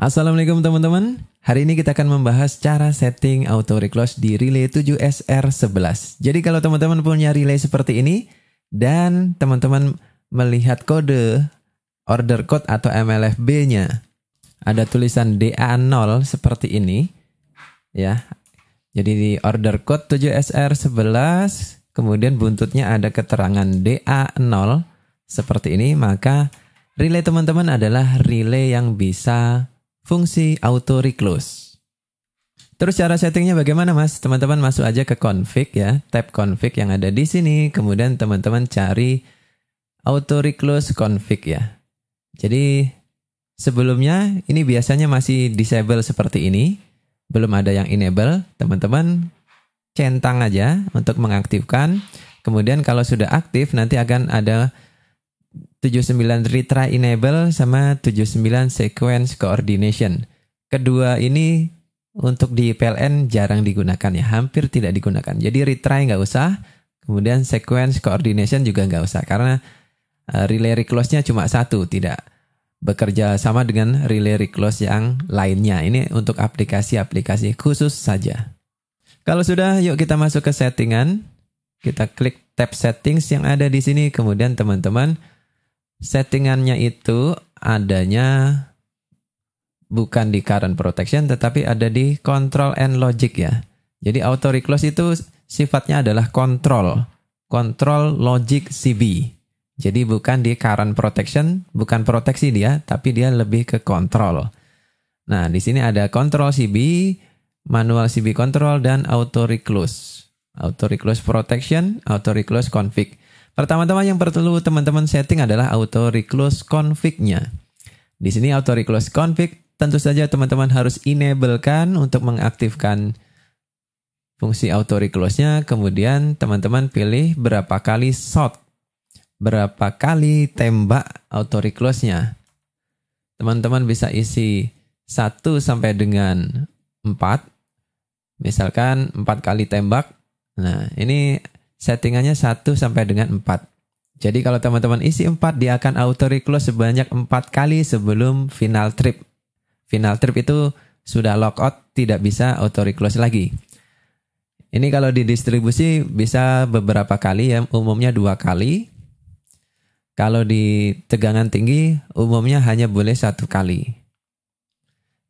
Assalamualaikum teman-teman. Hari ini kita akan membahas cara setting auto reclose di relay 7SR11. Jadi kalau teman-teman punya relay seperti ini dan teman-teman melihat kode order code atau MLFB-nya ada tulisan DA0 seperti ini ya. Jadi di order code 7SR11 kemudian buntutnya ada keterangan DA0 seperti ini maka relay teman-teman adalah relay yang bisa fungsi auto reclose. Terus cara settingnya bagaimana mas? Teman-teman masuk aja ke config ya, tab config yang ada di sini. Kemudian teman-teman cari auto reclose config ya. Jadi sebelumnya ini biasanya masih disable seperti ini. Belum ada yang enable. Teman-teman centang aja untuk mengaktifkan. Kemudian kalau sudah aktif nanti akan ada 79 retry enable sama 79 sequence coordination. Kedua ini untuk di PLN jarang digunakan ya, hampir tidak digunakan. Jadi retry nggak usah, kemudian sequence coordination juga nggak usah karena eh, relay reclose-nya cuma satu, tidak bekerja sama dengan relay reclose yang lainnya. Ini untuk aplikasi-aplikasi khusus saja. Kalau sudah, yuk kita masuk ke settingan. Kita klik tab settings yang ada di sini, kemudian teman-teman settingannya itu adanya bukan di current protection tetapi ada di control and logic ya. Jadi auto reclose itu sifatnya adalah control, control logic CB. Jadi bukan di current protection, bukan proteksi dia, tapi dia lebih ke control. Nah, di sini ada control CB, manual CB control dan auto reclose. Auto reclose protection, auto reclose config. Pertama-tama yang perlu teman-teman setting adalah auto reclose config-nya. Di sini auto reclose config tentu saja teman-teman harus enable-kan untuk mengaktifkan fungsi auto reclose-nya. Kemudian teman-teman pilih berapa kali shot, berapa kali tembak auto reclose-nya. Teman-teman bisa isi 1 sampai dengan 4. Misalkan 4 kali tembak. Nah, ini settingannya 1 sampai dengan 4. Jadi kalau teman-teman isi 4, dia akan auto reclose sebanyak 4 kali sebelum final trip. Final trip itu sudah lockout, tidak bisa auto reclose lagi. Ini kalau di distribusi bisa beberapa kali ya, umumnya dua kali. Kalau di tegangan tinggi, umumnya hanya boleh satu kali.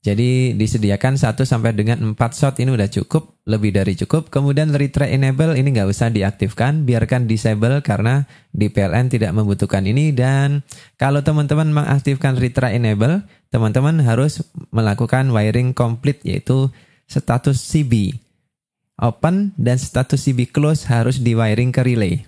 Jadi disediakan 1 sampai dengan 4 shot ini udah cukup lebih dari cukup. Kemudian retry enable ini nggak usah diaktifkan, biarkan disable karena di PLN tidak membutuhkan ini. Dan kalau teman-teman mengaktifkan retry enable, teman-teman harus melakukan wiring complete yaitu status CB open dan status CB close harus di wiring ke relay.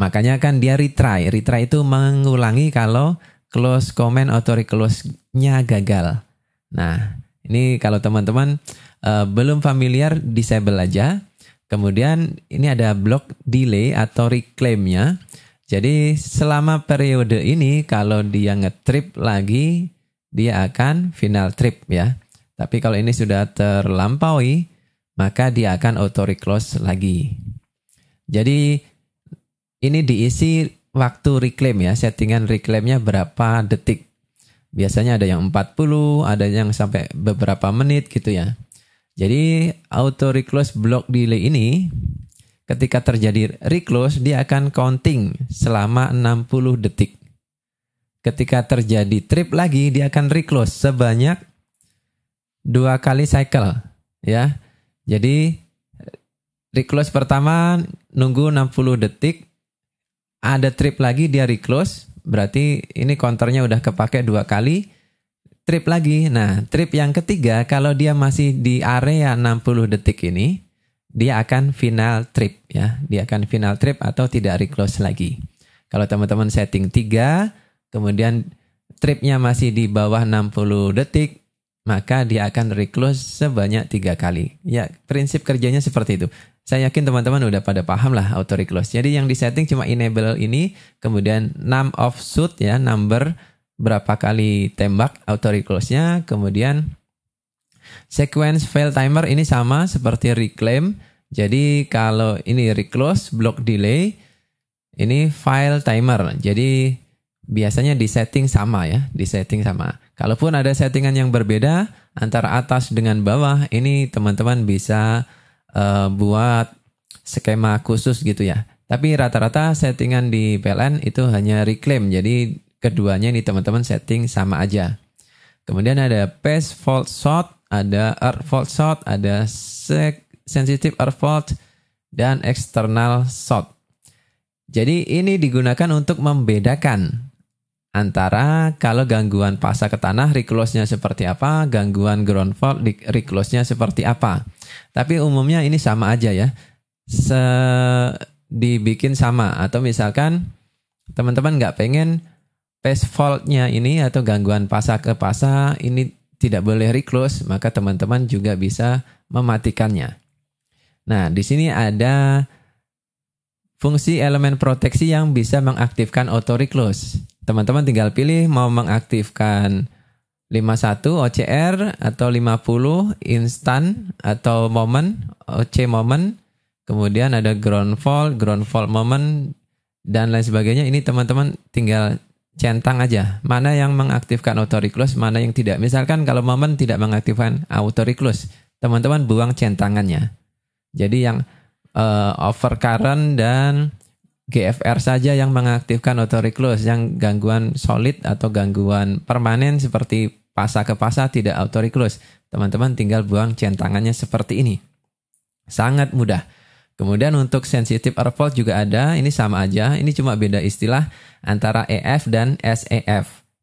Makanya kan dia retry. Retry itu mengulangi kalau close comment atau reclose-nya gagal. Nah, ini kalau teman-teman uh, belum familiar, disable aja. Kemudian ini ada block delay atau reclaimnya. Jadi selama periode ini kalau dia ngetrip lagi, dia akan final trip ya. Tapi kalau ini sudah terlampaui, maka dia akan auto reclose lagi. Jadi ini diisi waktu reclaim ya, settingan reclaimnya berapa detik. Biasanya ada yang 40, ada yang sampai beberapa menit gitu ya. Jadi auto reclose block delay ini ketika terjadi reclose dia akan counting selama 60 detik. Ketika terjadi trip lagi dia akan reclose sebanyak dua kali cycle ya. Jadi reclose pertama nunggu 60 detik ada trip lagi dia reclose berarti ini counternya udah kepake dua kali trip lagi. Nah, trip yang ketiga kalau dia masih di area 60 detik ini, dia akan final trip ya. Dia akan final trip atau tidak reclose lagi. Kalau teman-teman setting 3, kemudian tripnya masih di bawah 60 detik, maka dia akan reclose sebanyak tiga kali. Ya, prinsip kerjanya seperti itu. Saya yakin teman-teman udah pada paham lah auto reclose. Jadi yang di setting cuma enable ini, kemudian num of shoot ya, number berapa kali tembak auto reclose-nya, kemudian sequence fail timer ini sama seperti reclaim. Jadi kalau ini reclose block delay ini file timer. Jadi biasanya di setting sama ya, di setting sama. Kalaupun ada settingan yang berbeda antara atas dengan bawah, ini teman-teman bisa uh, buat skema khusus gitu ya. Tapi rata-rata settingan di PLN itu hanya reclaim. Jadi keduanya ini teman-teman setting sama aja. Kemudian ada paste fault shot, ada earth fault shot, ada sensitive earth fault, dan external shot. Jadi ini digunakan untuk membedakan antara kalau gangguan pasak ke tanah, reclose-nya seperti apa, gangguan ground fault, reclose-nya seperti apa. Tapi umumnya ini sama aja ya. Se dibikin sama atau misalkan teman-teman nggak pengen face faultnya ini atau gangguan pasak ke pasa ini tidak boleh reclose, maka teman-teman juga bisa mematikannya. Nah, di sini ada fungsi elemen proteksi yang bisa mengaktifkan auto reclose. Teman-teman tinggal pilih mau mengaktifkan 51 OCR atau 50 instan atau moment OC moment kemudian ada ground fall ground fall moment dan lain sebagainya ini teman-teman tinggal centang aja mana yang mengaktifkan auto reclose mana yang tidak misalkan kalau moment tidak mengaktifkan auto reclose teman-teman buang centangannya jadi yang uh, current dan GFR saja yang mengaktifkan auto reclose yang gangguan solid atau gangguan permanen seperti Pasa ke pasa tidak autoriklus. Teman-teman tinggal buang centangannya seperti ini. Sangat mudah. Kemudian untuk sensitive airfold juga ada, ini sama aja, ini cuma beda istilah antara EF dan saf e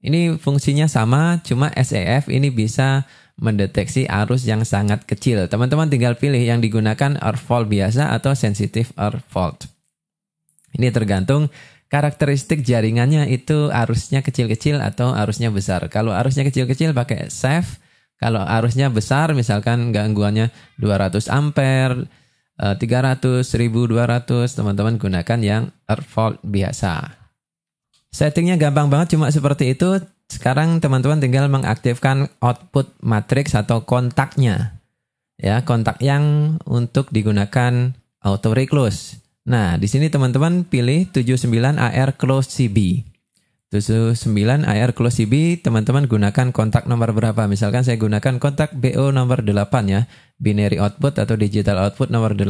Ini fungsinya sama, cuma saf e ini bisa mendeteksi arus yang sangat kecil. Teman-teman tinggal pilih yang digunakan airfold biasa atau sensitive fault ini tergantung karakteristik jaringannya itu arusnya kecil-kecil atau arusnya besar. Kalau arusnya kecil-kecil pakai safe, kalau arusnya besar misalkan gangguannya 200 ampere, 300, eh, 1200, teman-teman gunakan yang earth volt biasa. Settingnya gampang banget cuma seperti itu. Sekarang teman-teman tinggal mengaktifkan output matrix atau kontaknya. Ya, kontak yang untuk digunakan auto reclose. Nah, di sini teman-teman pilih 79 AR Close CB. 79 AR Close CB, teman-teman gunakan kontak nomor berapa? Misalkan saya gunakan kontak BO nomor 8 ya, binary output atau digital output nomor 8.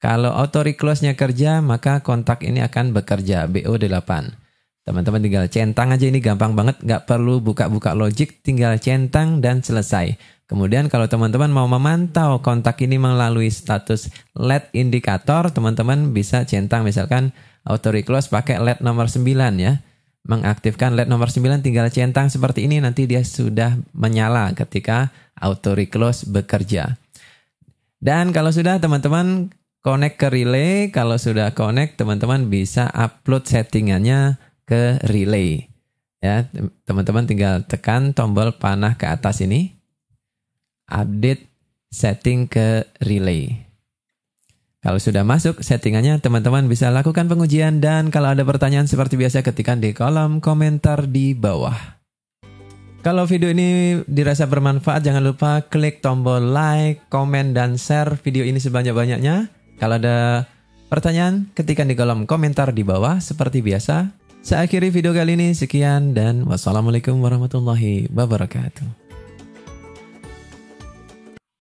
Kalau auto reclose-nya kerja, maka kontak ini akan bekerja BO 8. Teman-teman tinggal centang aja ini gampang banget, nggak perlu buka-buka logic, tinggal centang dan selesai. Kemudian kalau teman-teman mau memantau kontak ini melalui status LED indikator, teman-teman bisa centang misalkan auto reclose pakai LED nomor 9 ya. Mengaktifkan LED nomor 9 tinggal centang seperti ini nanti dia sudah menyala ketika auto reclose bekerja. Dan kalau sudah teman-teman connect ke relay, kalau sudah connect teman-teman bisa upload settingannya ke relay. Ya, teman-teman tinggal tekan tombol panah ke atas ini. Update setting ke relay. Kalau sudah masuk settingannya, teman-teman bisa lakukan pengujian dan kalau ada pertanyaan seperti biasa ketikan di kolom komentar di bawah. Kalau video ini dirasa bermanfaat, jangan lupa klik tombol like, komen, dan share video ini sebanyak-banyaknya. Kalau ada pertanyaan, ketikan di kolom komentar di bawah. Seperti biasa, saya akhiri video kali ini. Sekian dan wassalamualaikum warahmatullahi wabarakatuh.